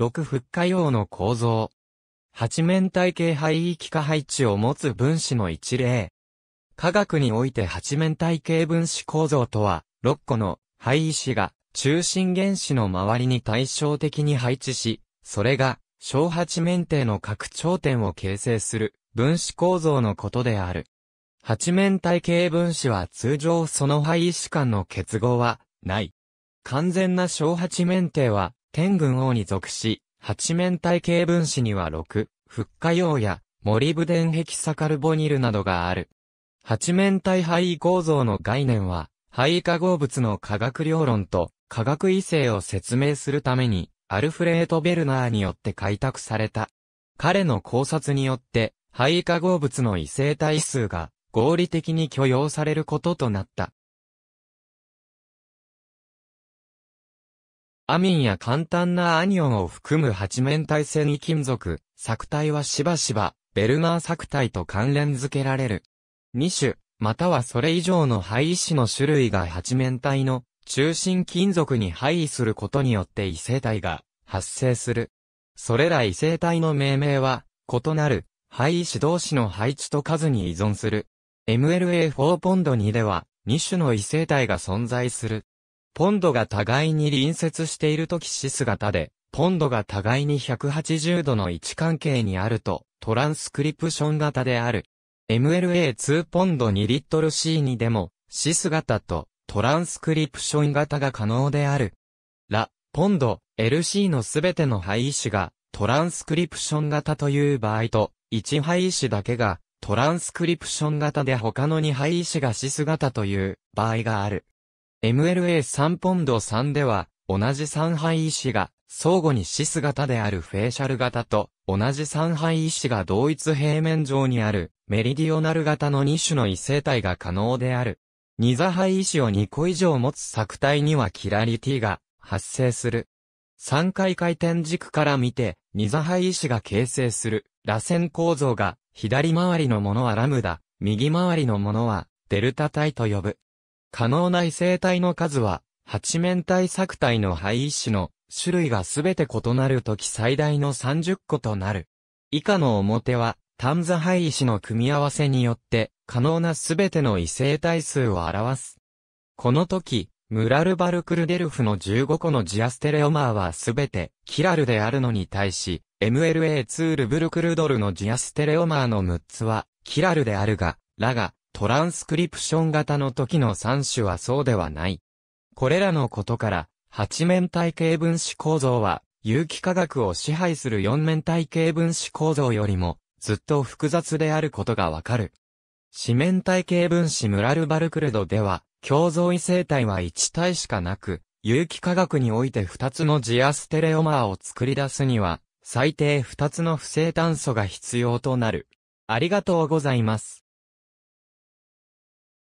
6復化用の構造。八面体系配域化配置を持つ分子の一例。科学において八面体系分子構造とは、6個の配位子が中心原子の周りに対照的に配置し、それが小八面体の各頂点を形成する分子構造のことである。八面体系分子は通常その配位子間の結合はない。完全な小八面体は天軍王に属し、八面体系分子には六、フッカ用や、リブデンヘキサカルボニルなどがある。八面体肺構造の概念は、肺化合物の化学量論と化学異性を説明するために、アルフレート・ベルナーによって開拓された。彼の考察によって、肺化合物の異性体数が合理的に許容されることとなった。アミンや簡単なアニオンを含む八面体繊維金属、作体はしばしば、ベルマー作体と関連付けられる。2種、またはそれ以上の位子の種類が八面体の中心金属に配位することによって異性体が発生する。それら異性体の命名は、異なる、配位子同士の配置と数に依存する。MLA4 ポンド2では、2種の異性体が存在する。ポンドが互いに隣接しているときシス型で、ポンドが互いに180度の位置関係にあると、トランスクリプション型である。MLA2 ポンド2リットル C にでも、シス型とトランスクリプション型が可能である。ラ、ポンド、LC のすべての配位子がトランスクリプション型という場合と、1配位子だけがトランスクリプション型で他の2配位子がシス型という場合がある。MLA3 ポンド3では、同じ三杯石が、相互にシス型であるフェーシャル型と、同じ三杯石が同一平面上にある、メリディオナル型の2種の異性体が可能である。二座杯石を2個以上持つ作体にはキラリティが発生する。三回回転軸から見て、二座杯石が形成する、螺旋構造が、左回りのものはラムダ、右回りのものは、デルタ体と呼ぶ。可能な異性体の数は、八面体作体の肺一種の種類がすべて異なるとき最大の30個となる。以下の表は、単座配石の組み合わせによって、可能なすべての異性体数を表す。このとき、ムラルバルクルデルフの15個のジアステレオマーはすべてキラルであるのに対し、MLA ツールブルクルドルのジアステレオマーの6つはキラルであるが、ラがトランスクリプション型の時の3種はそうではない。これらのことから、8面体系分子構造は、有機化学を支配する4面体系分子構造よりも、ずっと複雑であることがわかる。四面体系分子ムラルバルクルドでは、共造異性体は1体しかなく、有機化学において2つのジアステレオマーを作り出すには、最低2つの不正炭素が必要となる。ありがとうございます。